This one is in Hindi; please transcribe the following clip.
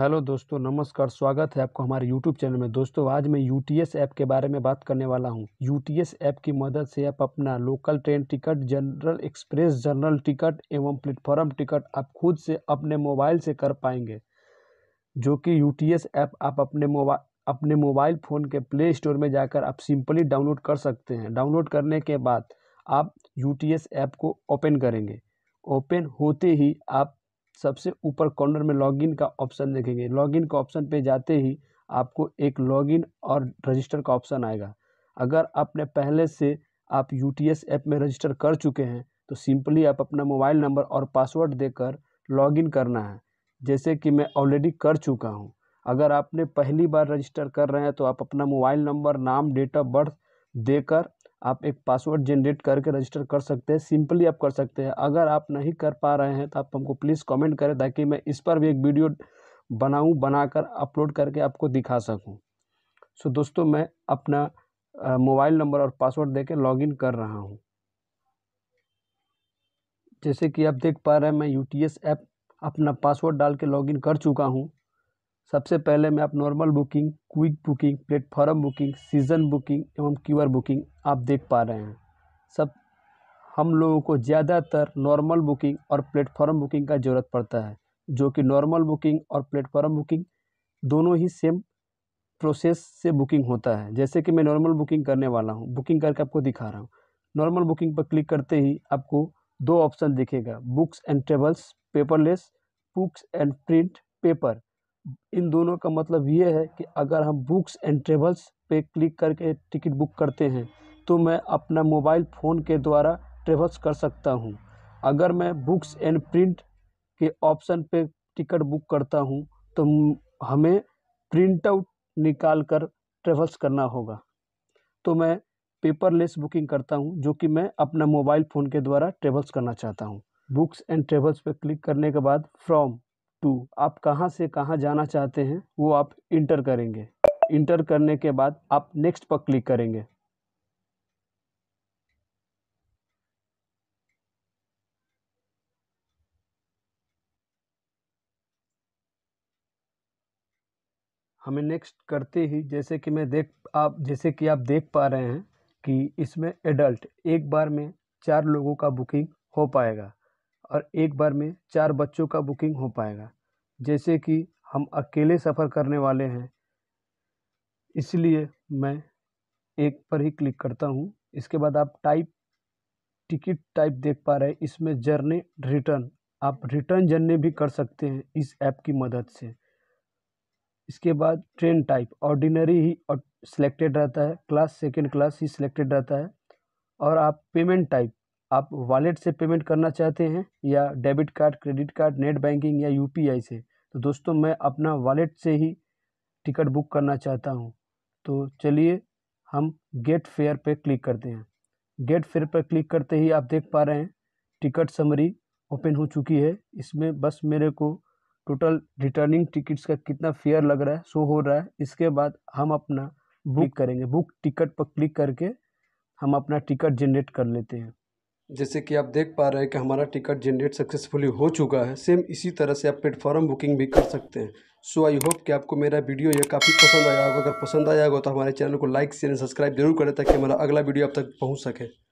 हेलो दोस्तों नमस्कार स्वागत है आपको हमारे यूट्यूब चैनल में दोस्तों आज मैं यू ऐप के बारे में बात करने वाला हूँ यू ऐप की मदद से आप अपना local train ticket general express general ticket एवं प्लेटफॉर्म टिकट आप खुद से अपने मोबाइल से कर पाएंगे जो कि यू ऐप आप अपने मोबा अपने मोबाइल फ़ोन के प्ले स्टोर में जाकर आप सिंपली डाउनलोड कर सकते हैं डाउनलोड करने के बाद आप यू ऐप को ओपन करेंगे ओपन होते ही आप सबसे ऊपर कॉर्नर में लॉगिन का ऑप्शन देखेंगे लॉगिन का ऑप्शन पे जाते ही आपको एक लॉगिन और रजिस्टर का ऑप्शन आएगा अगर आपने पहले से आप यू ऐप में रजिस्टर कर चुके हैं तो सिंपली आप अपना मोबाइल नंबर और पासवर्ड देकर लॉगिन करना है जैसे कि मैं ऑलरेडी कर चुका हूँ अगर आपने पहली बार रजिस्टर कर रहे हैं तो आप अपना मोबाइल नंबर नाम डेट ऑफ बर्थ देकर आप एक पासवर्ड जनरेट करके रजिस्टर कर सकते हैं सिंपली आप कर सकते हैं अगर आप नहीं कर पा रहे हैं तो आप हमको प्लीज़ कमेंट करें ताकि मैं इस पर भी एक वीडियो बनाऊं बनाकर अपलोड करके आपको दिखा सकूं सो so, दोस्तों मैं अपना मोबाइल नंबर और पासवर्ड देके लॉगिन कर रहा हूं जैसे कि आप देख पा रहे हैं मैं यू ऐप अपना पासवर्ड डाल के लॉग कर चुका हूँ सबसे पहले मैं आप normal booking quick booking platform booking season booking एवं क्यूआर बुकिंग आप देख पा रहे हैं सब हम लोगों को ज़्यादातर नॉर्मल बुकिंग और प्लेटफॉर्म बुकिंग का ज़रूरत पड़ता है जो कि नॉर्मल बुकिंग और प्लेटफॉर्म बुकिंग दोनों ही सेम प्रोसेस से बुकिंग होता है जैसे कि मैं नॉर्मल बुकिंग करने वाला हूँ बुकिंग करके आपको दिखा रहा हूँ नॉर्मल बुकिंग पर क्लिक करते ही आपको दो ऑप्शन दिखेगा books and travels paperless books and print paper इन दोनों का मतलब ये है कि अगर हम बुक्स एंड ट्रेवल्स पे क्लिक करके टिकट बुक करते हैं तो मैं अपना मोबाइल फ़ोन के द्वारा ट्रेवल्स कर सकता हूँ अगर मैं बुक्स एंड प्रिंट के ऑप्शन पे टिकट बुक करता हूँ तो हमें प्रिंट आउट निकाल कर ट्रेवल्स करना होगा तो मैं पेपरलेस बुकिंग करता हूँ जो कि मैं अपना मोबाइल फ़ोन के द्वारा ट्रेवल्स करना चाहता हूँ बुक्स एंड ट्रेवल्स पर क्लिक करने के बाद फ्रॉम टू आप कहाँ से कहाँ जाना चाहते हैं वो आप इंटर करेंगे इंटर करने के बाद आप नेक्स्ट पर क्लिक करेंगे हमें नेक्स्ट करते ही जैसे कि मैं देख आप जैसे कि आप देख पा रहे हैं कि इसमें एडल्ट एक बार में चार लोगों का बुकिंग हो पाएगा और एक बार में चार बच्चों का बुकिंग हो पाएगा जैसे कि हम अकेले सफ़र करने वाले हैं इसलिए मैं एक पर ही क्लिक करता हूँ इसके बाद आप टाइप टिकट टाइप देख पा रहे हैं इसमें जर्नी रिटर्न आप रिटर्न जर्नी भी कर सकते हैं इस ऐप की मदद से इसके बाद ट्रेन टाइप ऑर्डिनरी ही सिलेक्टेड रहता है क्लास सेकेंड क्लास ही सिलेक्टेड रहता है और आप पेमेंट टाइप आप वॉलेट से पेमेंट करना चाहते हैं या debit card credit card net banking या यू से तो दोस्तों मैं अपना वॉलेट से ही टिकट बुक करना चाहता हूँ तो चलिए हम गेट फेयर पर क्लिक करते हैं गेट फेयर पर क्लिक करते ही आप देख पा रहे हैं टिकट समरी ओपन हो चुकी है इसमें बस मेरे को टोटल रिटर्निंग टिकट्स का कितना फेयर लग रहा है शो हो रहा है इसके बाद हम अपना बुक करेंगे बुक टिकट पर क्लिक करके हम अपना टिकट जनरेट कर लेते हैं जैसे कि आप देख पा रहे हैं कि हमारा टिकट जनरेट सक्सेसफुली हो चुका है सेम इसी तरह से आप प्लेटफॉर्म बुकिंग भी कर सकते हैं सो आई होप कि आपको मेरा वीडियो ये काफ़ी पसंद आया होगा अगर पसंद आया होगा तो हमारे चैनल को लाइक शेयर सब्सक्राइब जरूर करें ताकि हमारा अगला वीडियो आप तक पहुँच सके